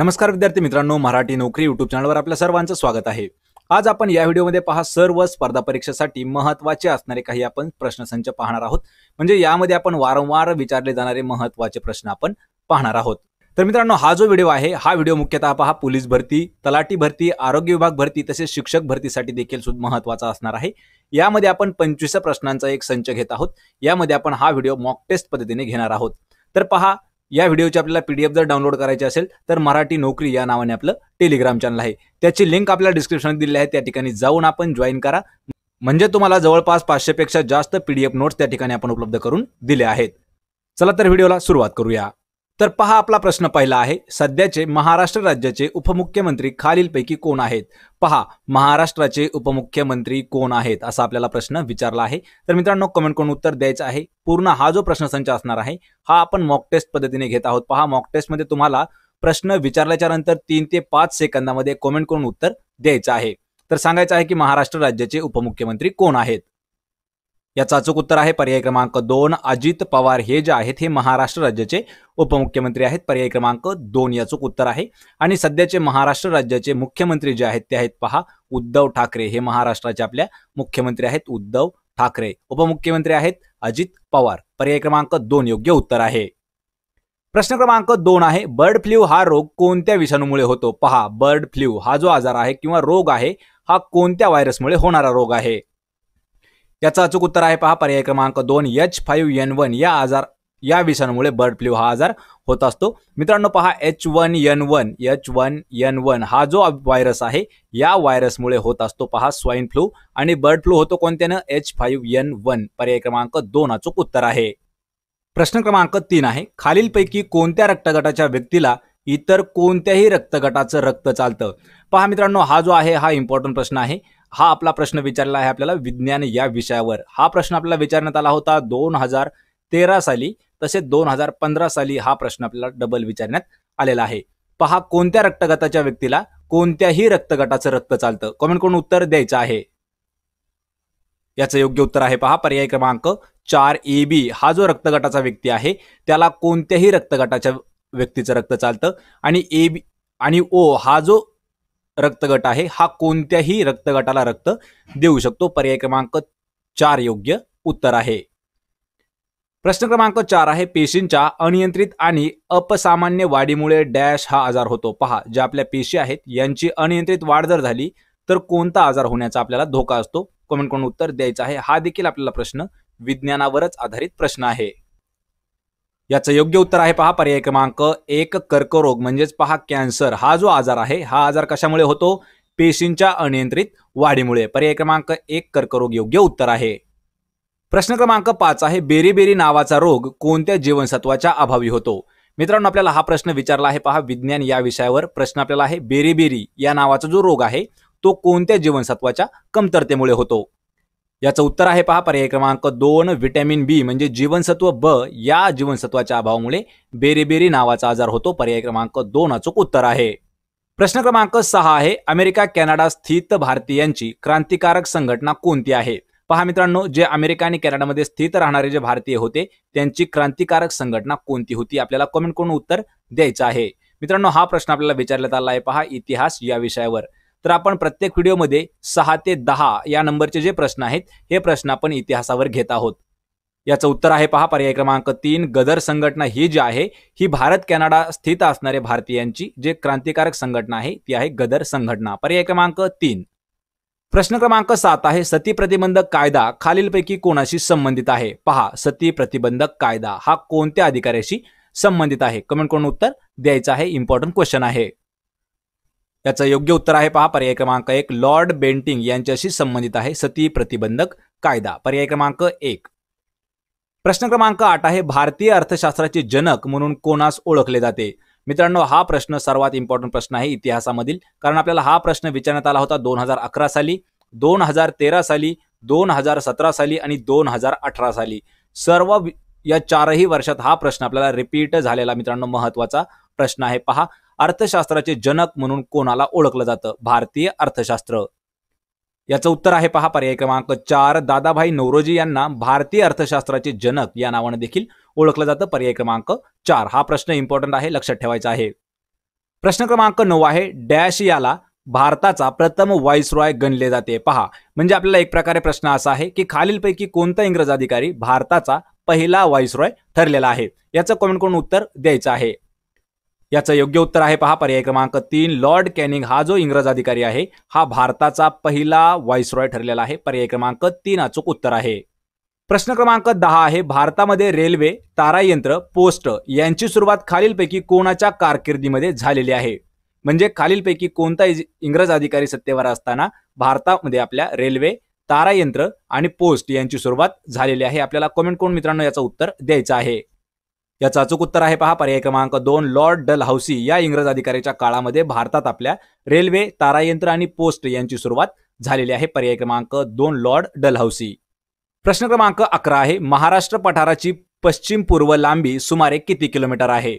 नमस्कार विद्यार्थी मित्रांनो मराठी नोकरी युट्यूब चॅनलवर आपल्या सर्वांचं स्वागत आहे आज आपण या व्हिडिओमध्ये पहा सर्व स्पर्धा परीक्षेसाठी महत्वाचे असणारे काही आपण प्रश्नसंच पाहणार आहोत म्हणजे यामध्ये आपण वारंवार विचारले जाणारे महत्वाचे प्रश्न आपण पाहणार आहोत तर मित्रांनो हा जो व्हिडिओ आहे हा व्हिडिओ मुख्यतः पहा पोलीस भरती तलाठी भरती आरोग्य विभाग भरती तसेच शिक्षक भरतीसाठी देखील महत्वाचा असणार आहे यामध्ये आपण पंचवीस प्रश्नांचा एक संच घेत आहोत यामध्ये आपण हा व्हिडिओ मॉक टेस्ट पद्धतीने घेणार आहोत तर पहा या व्हिडिओची आपल्याला पीडीएफ जर डाउनलोड करायची असेल तर मराठी नोकरी या नावाने आपलं टेलिग्राम चॅनल आहे त्याची लिंक आपल्याला डिस्क्रिप्शन दिली आहे त्या ठिकाणी जाऊन आपण जॉईन करा म्हणजे तुम्हाला जवळपास पाचशेपेक्षा जास्त पीडीएफ नोट्स त्या ठिकाणी आपण उपलब्ध करून दिले आहेत चला तर व्हिडिओला सुरुवात करूया तर पहा आपला प्रश्न पहिला आहे सध्याचे महाराष्ट्र राज्याचे उपमुख्यमंत्री खालीलपैकी कोण आहेत पहा महाराष्ट्राचे उपमुख्यमंत्री कोण आहेत असा आपल्याला प्रश्न विचारला आहे तर मित्रांनो कमेंट करून उत्तर द्यायचं आहे पूर्ण हा जो प्रश्न संच असणार आहे हा आपण मॉक टेस्ट पद्धतीने घेत आहोत पहा मॉक टेस्टमध्ये तुम्हाला प्रश्न विचारल्याच्या नंतर तीन ते पाच सेकंदामध्ये कमेंट करून उत्तर द्यायचं आहे तर सांगायचं आहे की महाराष्ट्र राज्याचे उपमुख्यमंत्री कोण आहेत याचं अचूक उत्तर आहे पर्याय क्रमांक दोन अजित पवार हे जे आहेत हे महाराष्ट्र राज्याचे उपमुख्यमंत्री आहेत पर्याय क्रमांक दोन याचूक उत्तर आहे आणि सध्याचे महाराष्ट्र राज्याचे मुख्यमंत्री जे आहेत ते आहेत पहा उद्धव ठाकरे हे महाराष्ट्राचे आपल्या मुख्यमंत्री आहेत उद्धव ठाकरे उपमुख्यमंत्री आहेत अजित पवार पर्याय क्रमांक दोन योग्य उत्तर आहे प्रश्न क्रमांक दोन आहे बर्ड फ्लू हा रोग कोणत्या विषाणूमुळे होतो पहा बर्ड फ्लू हा जो आजार आहे किंवा रोग आहे हा कोणत्या व्हायरसमुळे होणारा रोग आहे याचं अचूक उत्तर आहे पहा पर्याय क्रमांक दोन एच फाईव्ह एन वन या आजार या विषाणूमुळे बर्ड फ्लू हा आजार होत असतो मित्रांनो पहा H one N one H one N one हा जो व्हायरस आहे या व्हायरसमुळे होत असतो पहा स्वाईन फ्लू आणि बर्ड फ्लू होतो कोणत्यानं एच फाईव्ह एन वन पर्याय क्रमांक दोन अचूक उत्तर आहे प्रश्न क्रमांक तीन आहे खालीलपैकी कोणत्या रक्तगटाच्या व्यक्तीला इतर कोणत्याही रक्तगटाचं रक्त चालतं पहा मित्रांनो हा जो आहे हा इम्पॉर्टंट प्रश्न आहे हा आपला प्रश्न विचारला आहे आपल्याला विज्ञान या विषयावर हा प्रश्न आपल्याला विचारण्यात आला होता दोन हजार तेरा साली तसेच दोन हजार पंधरा साली हा प्रश्न आपल्याला डबल विचारण्यात आलेला आहे पहा कोणत्या रक्तगटाच्या व्यक्तीला कोणत्याही रक्तगटाचं रक्त चालतं कमेंट करून उत्तर द्यायचं आहे याचं योग्य उत्तर आहे पहा पर्याय क्रमांक चार ए बी हा जो रक्तगटाचा व्यक्ती आहे त्याला कोणत्याही रक्तगटाच्या व्यक्तीचं रक्त चालतं आणि ए बी आणि ओ हा जो रक्तगट आहे हा कोणत्याही रक्तगटाला रक्त देऊ शकतो पर्याय क्रमांक चार योग्य उत्तर आहे प्रश्न क्रमांक चार आहे पेशींच्या अनियंत्रित आणि अपसामान्य वाढीमुळे डॅश हा आजार होतो पहा ज्या आपल्या पेशी आहेत यांची अनियंत्रित वाढ जर झाली तर कोणता आजार होण्याचा आपल्याला धोका असतो कमेंट करून उत्तर द्यायचं आहे हा देखील आपल्याला प्रश्न विज्ञानावरच आधारित प्रश्न आहे याचं योग्य उत्तर आहे पहा पर्याय क्रमांक एक कर्करोग म्हणजेच पहा कॅन्सर हा जो आजार आहे हा आजार कशामुळे होतो पेशींच्या अनियंत्रित वाढीमुळे पर्याय क्रमांक एक कर्करोग योग्य उत्तर आहे प्रश्न क्रमांक पाच आहे बेरीबेरी नावाचा रोग कोणत्या जीवनसत्वाच्या अभावी होतो मित्रांनो आपल्याला हा प्रश्न विचारला आहे पहा विज्ञान या विषयावर प्रश्न आपल्याला आहे बेरीबेरी या नावाचा जो रोग आहे तो कोणत्या जीवनसत्वाच्या कमतरतेमुळे होतो याचं उत्तर आहे पहा पर्याय क्रमांक दोन व्हिटॅमिन बी म्हणजे जीवनसत्व ब या जीवनसत्वाच्या अभावामुळे बेरीबेरी नावाचा आजार होतो पर्याय क्रमांक दोन अचूक उत्तर आहे प्रश्न क्रमांक सहा आहे अमेरिका कॅनडा स्थित भारतीयांची क्रांतिकारक संघटना कोणती आहे पहा मित्रांनो जे अमेरिका आणि कॅनडामध्ये स्थित राहणारे जे भारतीय होते त्यांची क्रांतिकारक संघटना कोणती होती आपल्याला कमेंट करून उत्तर द्यायचं आहे मित्रांनो हा प्रश्न आपल्याला विचारण्यात आला आहे पहा इतिहास या विषयावर तर आपण प्रत्येक व्हिडिओमध्ये सहा ते दहा या नंबरचे जे प्रश्न आहेत हे प्रश्न आपण इतिहासावर घेत आहोत याचं उत्तर आहे पहा पर्याय क्रमांक तीन गदर संघटना ही जी आहे ही भारत कॅनडा स्थित असणारे भारतीयांची जे क्रांतिकारक संघटना आहे ती आहे गदर संघटना पर्याय क्रमांक तीन प्रश्न क्रमांक सात आहे सती प्रतिबंधक कायदा खालीलपैकी कोणाशी संबंधित आहे पहा सती प्रतिबंधक कायदा हा कोणत्या अधिकाऱ्याशी संबंधित आहे कमेंट करून उत्तर द्यायचं आहे इम्पॉर्टंट क्वेश्चन आहे याचं योग्य उत्तर आहे पहा पर्याय क्रमांक एक लॉर्ड बेंटिंग यांच्याशी संबंधित आहे सती प्रतिबंधक कायदा पर्याय क्रमांक एक प्रश्न क्रमांक आठ आहे भारतीय अर्थशास्त्राचे जनक म्हणून कोणास ओळखले जाते मित्रांनो हा प्रश्न सर्वात इम्पॉर्टंट प्रश्न आहे इतिहासामधील कारण आपल्याला हा प्रश्न विचारण्यात आला होता दोन हजार अकरा साली दोन हजार तेरा साली दोन हजार सतरा साली आणि दोन हजार अठरा साली सर्व या चारही वर्षात हा प्रश्न आपल्याला रिपीट झालेला मित्रांनो महत्वाचा प्रश्न आहे पहा अर्थशास्त्राचे जनक म्हणून कोणाला ओळखलं जातं भारतीय अर्थशास्त्र याचं उत्तर आहे पहा पर्याय क्रमांक चार दादाभाई नौरोजी यांना भारतीय अर्थशास्त्राचे जनक या नावाने देखील ओळखलं जातं पर्याय क्रमांक चार हा प्रश्न इम्पॉर्टंट आहे लक्षात ठेवायचा आहे प्रश्न क्रमांक नऊ आहे डॅश याला भारताचा प्रथम रॉय गणले जाते पहा म्हणजे आपल्याला एक प्रकारे प्रश्न असा आहे की खालीलपैकी कोणता इंग्रज अधिकारी भारताचा पहिला रॉय ठरलेला आहे याचं कमेंट करून उत्तर द्यायचं आहे याचं योग्य उत्तर आहे पहा पर्याय क्रमांक तीन लॉर्ड कॅनिंग हा जो इंग्रज अधिकारी आहे हा भारताचा पहिला रॉय ठरलेला आहे पर्याय क्रमांक तीन अचूक उत्तर आहे प्रश्न क्रमांक दहा आहे भारतामध्ये रेल्वे तारायंत्र पोस्ट यांची सुरुवात खालीलपैकी कोणाच्या कारकिर्दीमध्ये झालेली आहे म्हणजे खालीलपैकी कोणता इंग्रज अधिकारी सत्तेवर असताना भारतामध्ये आपल्या रेल्वे तारायंत्र आणि पोस्ट यांची सुरुवात झालेली आहे आपल्याला कमेंट करून मित्रांनो याचं उत्तर द्यायचं आहे याचं अचूक उत्तर आहे पहा पर्याय क्रमांक दोन लॉर्ड डल हाऊसी या इंग्रज अधिकाऱ्याच्या काळामध्ये भारतात आपल्या रेल्वे तारायंत्र आणि पोस्ट यांची सुरुवात झालेली आहे पर्याय क्रमांक दोन लॉर्ड डलहौसी प्रश्न क्रमांक अकरा आहे महाराष्ट्र पठाराची पश्चिम पूर्व लांबी सुमारे किती किलोमीटर आहे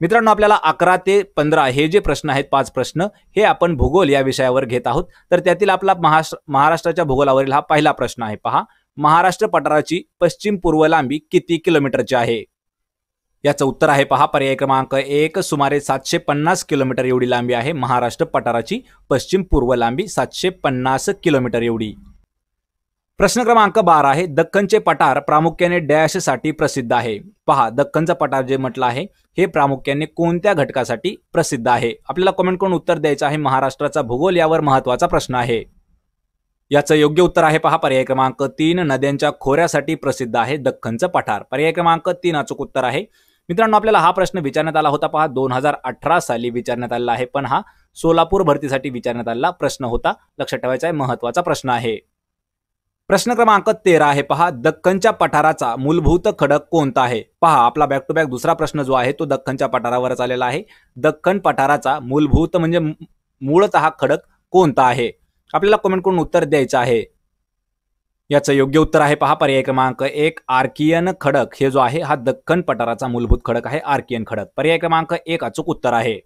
मित्रांनो आपल्याला अकरा ते पंधरा हे जे प्रश्न आहेत पाच प्रश्न हे आपण भूगोल या विषयावर घेत आहोत तर त्यातील आपला महाराष्ट्राच्या भूगोलावरील हा पहिला प्रश्न आहे पहा महाराष्ट्र पठाराची पश्चिम पूर्व लांबी किती किलोमीटरची आहे याचं उत्तर आहे पहा पर्याय क्रमांक एक सुमारे सातशे पन्नास किलोमीटर एवढी लांबी आहे महाराष्ट्र पठाराची पश्चिम पूर्व लांबी सातशे पन्नास किलोमीटर एवढी प्रश्न क्रमांक बारा आहे दख्खनचे पठार प्रामुख्याने डॅशसाठी प्रसिद्ध आहे पहा दख्खनचा पठार जे म्हटलं आहे हे प्रामुख्याने कोणत्या घटकासाठी प्रसिद्ध आहे आपल्याला कमेंट करून उत्तर द्यायचं आहे महाराष्ट्राचा भूगोल यावर महत्वाचा प्रश्न आहे याचं योग्य उत्तर आहे पहा पर्याय क्रमांक तीन नद्यांच्या खोऱ्यासाठी प्रसिद्ध आहे दख्खनचं पठार पर्याय क्रमांक तीन अचूक उत्तर आहे मित्रांनो आपल्याला हा प्रश्न विचारण्यात आला होता पहा दोन हजार अठरा साली विचारण्यात आलेला आहे पण हा सोलापूर भरतीसाठी विचारण्यात आलेला प्रश्न होता लक्षात ठेवायचा आहे महत्वाचा प्रश्न आहे प्रश्न क्रमांक तेरा आहे पहा दक्कनच्या पठाराचा मूलभूत खडक कोणता आहे पहा आपला बॅक टू बॅक दुसरा प्रश्न जो आहे तो दख्खनच्या पठारावरच आलेला आहे दख्खन पठाराचा मूलभूत म्हणजे मूळत हा खडक कोणता आहे आपल्याला कमेंट करून उत्तर द्यायचं आहे याचं योग्य उत्तर आहे पहा पर्याय क्रमांक एक आर्कियन खडक हे जो आहे हा दख्खन पठाराचा मूलभूत खडक आहे आर्कियन खडक पर्याय क्रमांक एक अचूक उत्तर आहे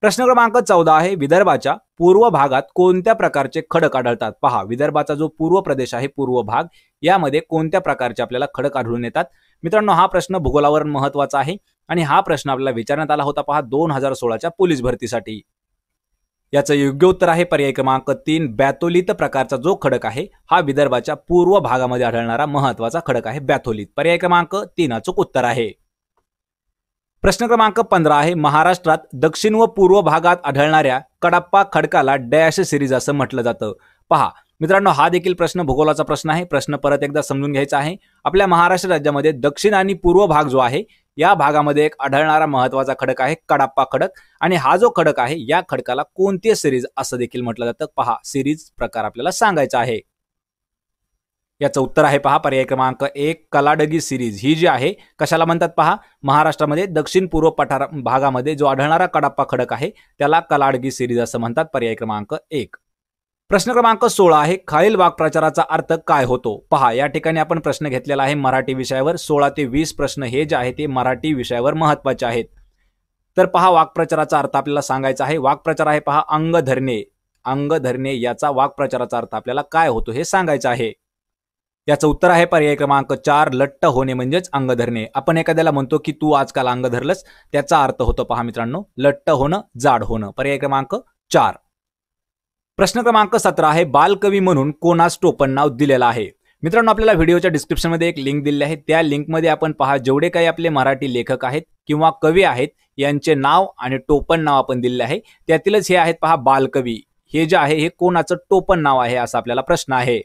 प्रश्न क्रमांक चौदा आहे विदर्भाच्या पूर्व भागात कोणत्या प्रकारचे खडक आढळतात पहा विदर्भाचा जो पूर्व प्रदेश आहे पूर्व भाग यामध्ये कोणत्या प्रकारचे आपल्याला खडक आढळून येतात मित्रांनो हा प्रश्न भूगोलावर महत्वाचा आहे आणि हा प्रश्न आपल्याला विचारण्यात आला होता पहा दोन हजार सोळाच्या पोलीस भरतीसाठी याचा योग्य उत्तर आहे पर्याय क्रमांक तीन बॅथोलित प्रकारचा जो खडक आहे हा विदर्भाच्या पूर्व भागामध्ये आढळणारा महत्वाचा खडक आहे बॅथोलित पर्याय क्रमांक तीन अचूक उत्तर आहे प्रश्न क्रमांक पंधरा आहे महाराष्ट्रात दक्षिण व पूर्व भागात आढळणाऱ्या कडप्पा खडकाला डॅश सिरीज असं म्हटलं जातं पहा मित्रांनो हा देखील प्रश्न भूगोलाचा प्रश्न आहे प्रश्न परत एकदा समजून घ्यायचा आहे आपल्या महाराष्ट्र राज्यामध्ये दक्षिण आणि पूर्व भाग जो आहे या भागामध्ये एक आढळणारा महत्वाचा खडक आहे कडाप्पा खडक आणि हा जो खडक आहे या खडकाला कोणती सिरीज असं देखील म्हटलं जातं पहा सिरीज प्रकार आपल्याला सांगायचा आहे याचं उत्तर आहे पहा पर्याय क्रमांक एक कलाडगी सिरीज ही जी आहे कशाला म्हणतात पहा महाराष्ट्रामध्ये दक्षिण पूर्व पठार भागामध्ये जो आढळणारा कडाप्पा खडक आहे त्याला कलाडगी सिरीज असं म्हणतात पर्याय क्रमांक एक प्रश्न क्रमांक सोळा आहे खालील वाक्प्रचाराचा अर्थ काय होतो पहा या ठिकाणी आपण प्रश्न घेतलेला आहे मराठी विषयावर सोळा ते वीस प्रश्न हे जे आहे ते मराठी विषयावर महत्वाचे आहेत तर पहा वाक्प्रचाराचा अर्थ आपल्याला सांगायचा आहे वाक्प्रचार आहे पहा अंग धरणे अंग धरणे याचा वाक्प्रचाराचा अर्थ आपल्याला काय होतो हे सांगायचं आहे याचं उत्तर आहे पर्याय क्रमांक चार लट्ट होणे म्हणजेच अंग धरणे आपण एखाद्याला म्हणतो की तू आजकाल अंग धरलंस त्याचा अर्थ होतो पहा मित्रांनो लट्ट होणं जाड होणं पर्याय क्रमांक चार प्रश्न क्रमांक सतरा आहे बालकवी म्हणून कोणास टोपण नाव दिलेलं आहे मित्रांनो आपल्याला व्हिडिओच्या डिस्क्रिप्शनमध्ये एक लिंक दिली आहे त्या लिंकमध्ये आपण पहा जेवढे काही आपले मराठी लेखक आहेत किंवा कवी आहेत यांचे नाव आणि टोपण नाव आपण दिलेले आहे त्यातीलच हे आहेत पहा बालकवी हे जे आहे हे कोणाचं टोपण नाव आहे असा आपल्याला प्रश्न आहे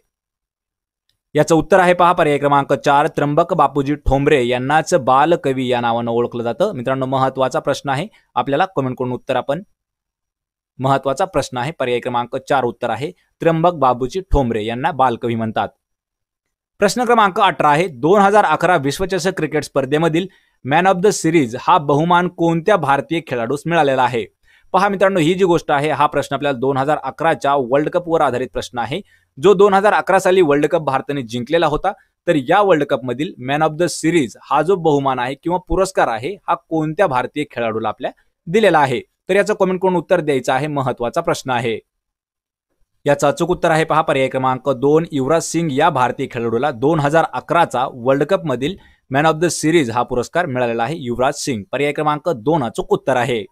याचं उत्तर आहे पहा पर्याय क्रमांक चार त्र्यंबक बापूजी ठोंबरे यांनाच बालकवी या नावानं ओळखलं जातं मित्रांनो महत्वाचा प्रश्न आहे आपल्याला कमेंट करून उत्तर आपण महत्वाचा प्रश्न आहे पर्याय क्रमांक चार उत्तर आहे त्र्यंबक बाबूजी ठोंबरे यांना बालकवी म्हणतात प्रश्न क्रमांक अठरा आहे दोन हजार अकरा विश्वचषक क्रिकेट स्पर्धेमधील मॅन ऑफ द सिरीज हा बहुमान कोणत्या भारतीय खेळाडूस मिळालेला आहे पहा मित्रांनो ही जी गोष्ट आहे हा प्रश्न आपल्याला दोन हजार अकराच्या वर्ल्ड कपवर आधारित प्रश्न आहे जो दोन हजार अकरा साली वर्ल्ड कप भारताने जिंकलेला होता तर या वर्ल्ड कप मधील मॅन ऑफ द सिरीज हा जो बहुमान आहे किंवा पुरस्कार आहे हा कोणत्या भारतीय खेळाडूला आपल्या दिलेला आहे तर याचं कमेंट करून उत्तर द्यायचं आहे महत्वाचा प्रश्न आहे याचं अचूक उत्तर आहे पहा पर्याय क्रमांक दोन युवराज सिंग या भारतीय खेळाडूला दोन हजार अकराचा वर्ल्ड मधील मॅन ऑफ द सिरीज हा पुरस्कार मिळालेला आहे युवराज सिंग पर्याय क्रमांक दोन अचूक उत्तर आहे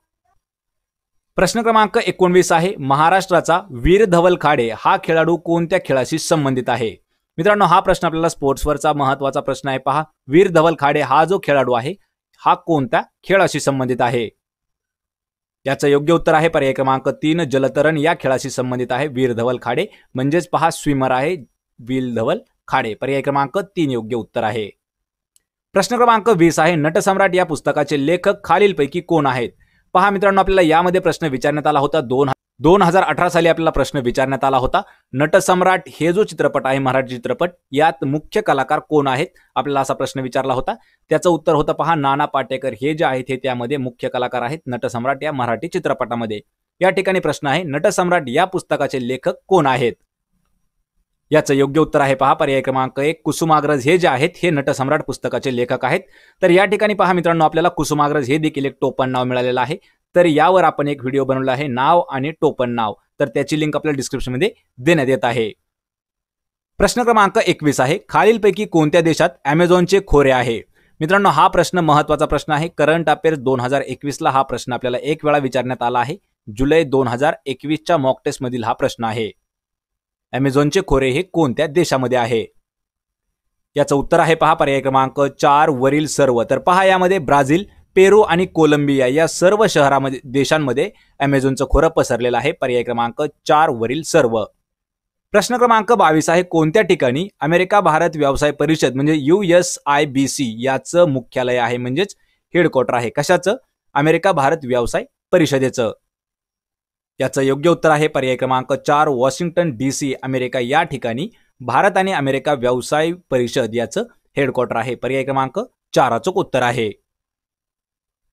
प्रश्न क्रमांक एकोणवीस आहे महाराष्ट्राचा वीर धवल खाडे हा खेळाडू कोणत्या खेळाशी संबंधित आहे मित्रांनो हा प्रश्न आपल्याला स्पोर्ट्सवरचा महत्वाचा प्रश्न आहे पहा वीर धवल खाडे हा जो खेळाडू आहे हा कोणत्या खेळाशी संबंधित आहे याचं योग्य उत्तर आहे पर्याय क्रमांक तीन जलतरण या खेळाशी संबंधित आहे वीर धवल खाडे म्हणजेच पहा स्विमर आहे वीर धवल खाडे पर्याय क्रमांक तीन योग्य उत्तर आहे प्रश्न क्रमांक वीस आहे नटसम्राट या पुस्तकाचे लेखक खालीलपैकी कोण आहेत पहा मित्रांनो आपल्याला यामध्ये प्रश्न विचारण्यात आला होता दोन दोन हजार अठरा साली आपल्याला प्रश्न विचारण्यात आला होता नटसम्राट हे जो चित्रपट आहे मराठी चित्रपट यात मुख्य कलाकार कोण आहेत आपल्याला असा प्रश्न विचारला होता त्याचं उत्तर होतं पहा नाना पाटेकर हे जे आहेत हे त्यामध्ये मुख्य कलाकार आहेत नटसम्राट या मराठी चित्रपटामध्ये या ठिकाणी प्रश्न आहे नटसम्राट या पुस्तकाचे लेखक कोण आहेत याचं योग्य उत्तर आहे पहा पर्याय क्रमांक एक कुसुमाग्रज हे जे आहेत हे नटसम्राट पुस्तकाचे लेखक आहेत तर या ठिकाणी पहा मित्रांनो आपल्याला कुसुमाग्रज हे देखील एक टोपण नाव मिळालेलं आहे तर यावर आपण एक व्हिडिओ बनवला आहे नाव आणि टोपण नाव तर त्याची लिंक आपल्याला डिस्क्रिप्शनमध्ये देण्यात येत आहे प्रश्न क्रमांक एकवीस आहे खालीलपैकी कोणत्या देशात अमेझॉनचे खोरे आहे मित्रांनो हा प्रश्न महत्वाचा प्रश्न आहे करंट अफेअर्स दोन हजार एकवीसला हा प्रश्न आपल्याला एक वेळा विचारण्यात आला आहे जुलै दोन हजार एकवीसच्या मॉक मधील हा प्रश्न आहे अमेझॉनचे खोरे हे कोणत्या देशामध्ये आहे याचं उत्तर आहे पहा पर्याय क्रमांक चार वरील सर्व तर पहा यामध्ये ब्राझील पेरू आणि कोलंबिया या सर्व शहरामध्ये देशांमध्ये अमेझॉनचं खोरं पसरलेलं आहे पर्याय क्रमांक चार वरील सर्व प्रश्न क्रमांक बावीस आहे कोणत्या ठिकाणी अमेरिका भारत व्यवसाय परिषद म्हणजे U S I B C याचं मुख्यालय आहे म्हणजेच हेडक्वार्टर आहे कशाचं अमेरिका भारत व्यवसाय परिषदेचं याचं योग्य उत्तर आहे पर्याय क्रमांक चार वॉशिंग्टन डी सी अमेरिका या ठिकाणी भारत आणि अमेरिका व्यवसाय परिषद याचं हेडक्वार्टर आहे पर्याय क्रमांक चाराचं उत्तर आहे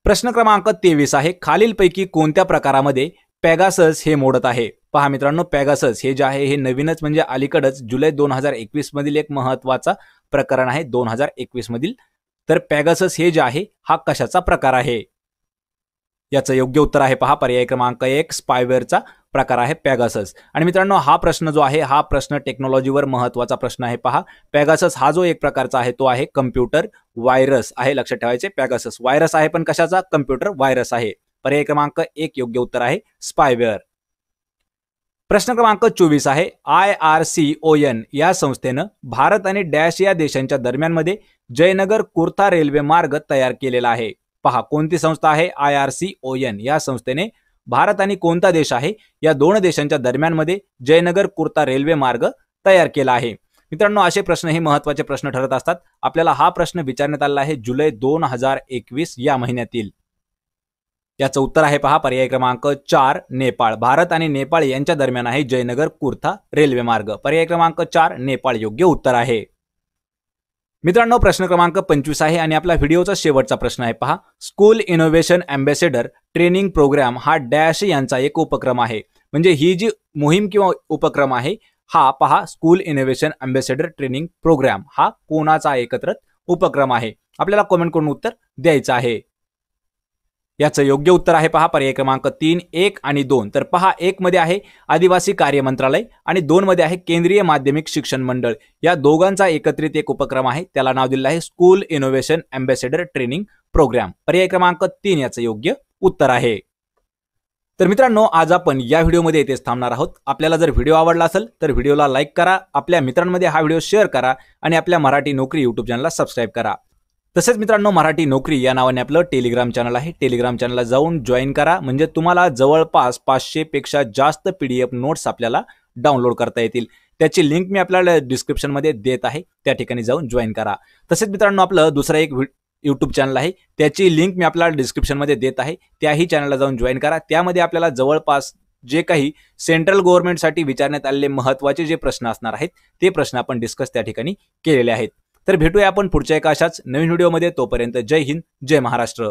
प्रश्न क्रमांक तेवीस आहे खालीलपैकी कोणत्या प्रकारामध्ये पॅगासस हे मोडत आहे पहा मित्रांनो पॅगासस हे जे आहे हे नवीनच म्हणजे अलीकडच जुलै दोन हजार एकवीस मधील एक महत्वाचा प्रकरण आहे दोन हजार एकवीस मधील तर पॅगासस हे जे आहे हा कशाचा प्रकार आहे याचं योग्य उत्तर आहे पहा पर्याय क्रमांक एक स्पायवेअरचा प्रकार आहे पॅगासस आणि मित्रांनो हा प्रश्न जो आहे हा प्रश्न टेक्नॉलॉजीवर महत्वाचा प्रश्न आहे पहा पॅगासस हा जो एक प्रकारचा आहे तो आहे कम्प्युटर व्हायरस आहे लक्षात ठेवायचे पॅगासस व्हायरस आहे पण कशाचा कम्प्युटर व्हायरस आहे पर्याय क्रमांक एक योग्य उत्तर आहे स्पायवेअर प्रश्न क्रमांक चोवीस आहे I R C O N या संस्थेनं भारत आणि डॅश या देशांच्या दरम्यानमध्ये जयनगर कुर्था रेल्वे मार्ग तयार केलेला आहे पहा कोणती संस्था आहे I R C O N या संस्थेने भारत आणि कोणता देश आहे या दोन देशांच्या दरम्यानमध्ये जयनगर कुर्ता रेल्वे मार्ग तयार केला आहे मित्रांनो असे प्रश्न हे महत्वाचे प्रश्न ठरत असतात आपल्याला हा प्रश्न विचारण्यात आला आहे जुलै दोन हजार एकवीस या महिन्यातील याचं उत्तर आहे पहा पर्याय क्रमांक चार नेपाळ भारत आणि नेपाळ यांच्या दरम्यान आहे जयनगर कुर्था रेल्वे मार्ग पर्याय क्रमांक चार नेपाळ योग्य उत्तर आहे मित्रांनो प्रश्न क्रमांक पंचवीस आहे आणि आपला व्हिडिओचा शेवटचा प्रश्न आहे पहा school innovation ambassador training programme हा डॅश यांचा एक उपक्रम आहे म्हणजे ही जी मोहीम किंवा उपक्रम आहे हा पहा school innovation ambassador training programme हा कोणाचा एकत्रित उपक्रम आहे आपल्याला कॉमेंट करून उत्तर द्यायचं आहे याचं योग्य उत्तर आहे पहा पर्याय क्रमांक तीन एक आणि दोन तर पहा मध्ये आहे आदिवासी कार्य मंत्रालय आणि मध्ये आहे केंद्रीय माध्यमिक शिक्षण मंडळ या दोघांचा एकत्रित एक उपक्रम आहे त्याला नाव दिलेलं आहे school innovation ambassador training programme पर्याय क्रमांक तीन याचं योग्य उत्तर आहे तर मित्रांनो आज आपण या व्हिडिओमध्ये येथेच थांबणार आहोत आपल्याला जर व्हिडिओ आवडला असेल तर व्हिडिओला लाईक करा आपल्या मित्रांमध्ये हा व्हिडिओ शेअर करा आणि आपल्या मराठी नोकरी युट्यूब चॅनलला सबस्क्राईब करा तसेच मित्रांनो मराठी नोकरी या नावाने आपलं टेलिग्राम चॅनल आहे टेलिग्राम चॅनलला जाऊन जॉईन करा म्हणजे तुम्हाला जवळपास पेक्षा जास्त पी डी एफ नोट्स आपल्याला डाउनलोड करता येतील त्याची लिंक मी आपल्याला डिस्क्रिप्शनमध्ये देत आहे त्या ठिकाणी जाऊन जॉईन करा तसेच मित्रांनो आपलं दुसरं एक यूट्यूब चॅनल आहे त्याची लिंक मी आपल्याला डिस्क्रिप्शनमध्ये देत आहे त्याही चॅनलला जाऊन जॉईन करा त्यामध्ये आपल्याला जवळपास जे काही सेंट्रल गव्हर्नमेंटसाठी विचारण्यात आलेले महत्त्वाचे जे प्रश्न असणार आहेत ते प्रश्न आपण डिस्कस त्या ठिकाणी केलेले आहेत तर भेटूया आपण पुढच्या एका अशाच नवीन व्हिडिओमध्ये तोपर्यंत जय हिंद जय महाराष्ट्र